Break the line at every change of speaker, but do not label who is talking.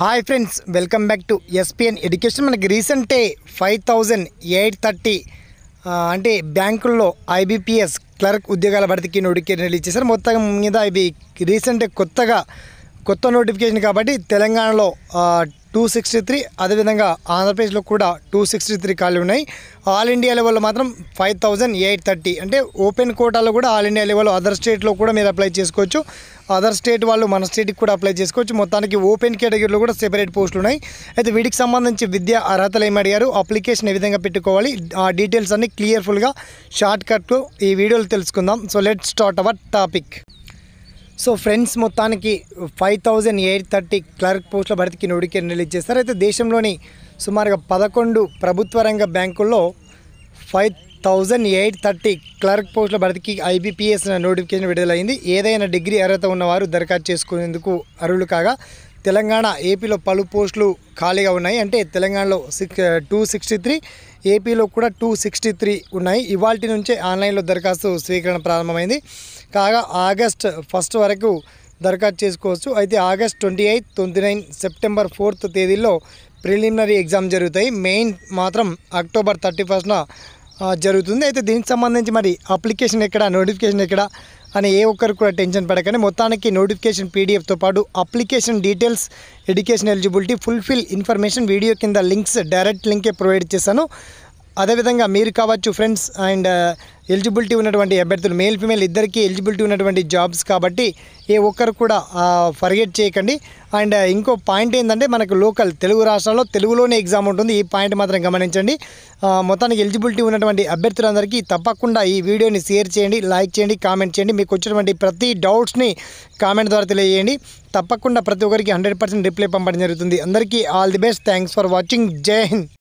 hi friends welcome back to SPN education మనకి రీసెంటే five thousand eight thirty అంటే బ్యాంకుల్లో ఐబీపీఎస్ క్లర్క్ ఉద్యోగాల భర్తీకి నోటికి రిలీజ్ చేశారు మొత్తం మీద ఇవి రీసెంట్ కొత్తగా కొత్త నోటిఫికేషన్ కాబట్టి తెలంగాణలో టూ సిక్స్టీ త్రీ అదేవిధంగా ఆంధ్రప్రదేశ్లో కూడా టూ సిక్స్టీ త్రీ ఖాళీలు ఉన్నాయి ఆల్ ఇండియా లెవెల్లో మాత్రం ఫైవ్ థౌజండ్ ఎయిట్ థర్టీ అంటే ఓపెన్ కోటాలో కూడా ఆల్ ఇండియా లెవెల్లో అదర్ స్టేట్లో కూడా మీరు అప్లై చేసుకోవచ్చు అదర్ స్టేట్ వాళ్ళు మన స్టేట్కి కూడా అప్లై చేసుకోవచ్చు మొత్తానికి ఓపెన్ కేటగిరీలో కూడా సెపరేట్ పోస్టులు ఉన్నాయి అయితే వీటికి సంబంధించి విద్యా అర్హతలు ఏమి అడిగారు అప్లికేషన్ ఏ విధంగా పెట్టుకోవాలి ఆ డీటెయిల్స్ అన్ని క్లియర్ఫుల్గా షార్ట్ కట్లో ఈ వీడియోలు తెలుసుకుందాం so let start our topic so friends మొత్తానికి five thousand eight thirty clerk పోస్టుల భర్తీకి నోటికేషన్ రిలీజ్ చేస్తారు అయితే దేశంలోని సుమారుగా పదకొండు ప్రభుత్వ రంగ బ్యాంకుల్లో five thousand eight thirty clerk పోస్టుల భర్తీకి ఐబీపీఎస్ నోటిఫికేషన్ విడుదలైంది ఏదైనా డిగ్రీ అర్హత ఉన్నవారు దరఖాస్తు చేసుకునేందుకు అర్హులు కాగా తెలంగాణ ఏపీలో పలు పోస్టులు ఖాళీగా ఉన్నాయి అంటే తెలంగాణలో సిక్స్ టూ సిక్స్టీ త్రీ ఏపీలో కూడా టూ సిక్స్టీ త్రీ ఉన్నాయి ఇవాల్టి నుంచే ఆన్లైన్లో దరఖాస్తు స్వీకరణ ప్రారంభమైంది కాగా ఆగస్ట్ ఫస్ట్ వరకు దరఖాస్తు చేసుకోవచ్చు అయితే August twenty eighth twenty nine September fourth తేదీల్లో ప్రిలిమినరీ ఎగ్జామ్ జరుగుతాయి మెయిన్ మాత్రం అక్టోబర్ థర్టీ ఫస్ట్న జరుగుతుంది అయితే దీనికి సంబంధించి మరి అప్లికేషన్ ఎక్కడ నోటిఫికేషన్ ఎక్కడ అని ఏ ఒక్కరు కూడా టెన్షన్ పడకండి మొత్తానికి నోటిఫికేషన్ పీడిఎఫ్తో పాటు application details education eligibility fulfil information video కింద లింక్స్ డైరెక్ట్ లింకే ప్రొవైడ్ చేశాను అదేవిధంగా మీరు కావచ్చు ఫ్రెండ్స్ అండ్ ఎలిజిబిలిటీ ఉన్నటువంటి అభ్యర్థులు మేల్ ఫిమేల్ ఇద్దరికీ ఎలిజిబిలిటీ ఉన్నటువంటి జాబ్స్ కాబట్టి ఏ ఒక్కరు కూడా ఫర్గెట్ చేయకండి అండ్ uh, ఇంకో పాయింట్ ఏంటంటే మనకు లోకల్ తెలుగు రాష్ట్రాల్లో తెలుగులోనే ఎగ్జామ్ ఉంటుంది ఈ పాయింట్ మాత్రం గమనించండి మొత్తానికి ఎలిజిబిలిటీ ఉన్నటువంటి అభ్యర్థులందరికీ తప్పకుండా ఈ వీడియోని షేర్ చేయండి లైక్ చేయండి కామెంట్ చేయండి మీకు వచ్చినటువంటి ప్రతి డౌట్స్ని కామెంట్ ద్వారా తెలియజేయండి తప్పకుండా ప్రతి ఒక్కరికి హండ్రెడ్ రిప్లై పంపడం జరుగుతుంది అందరికీ all the best thanks for watching జై హింద్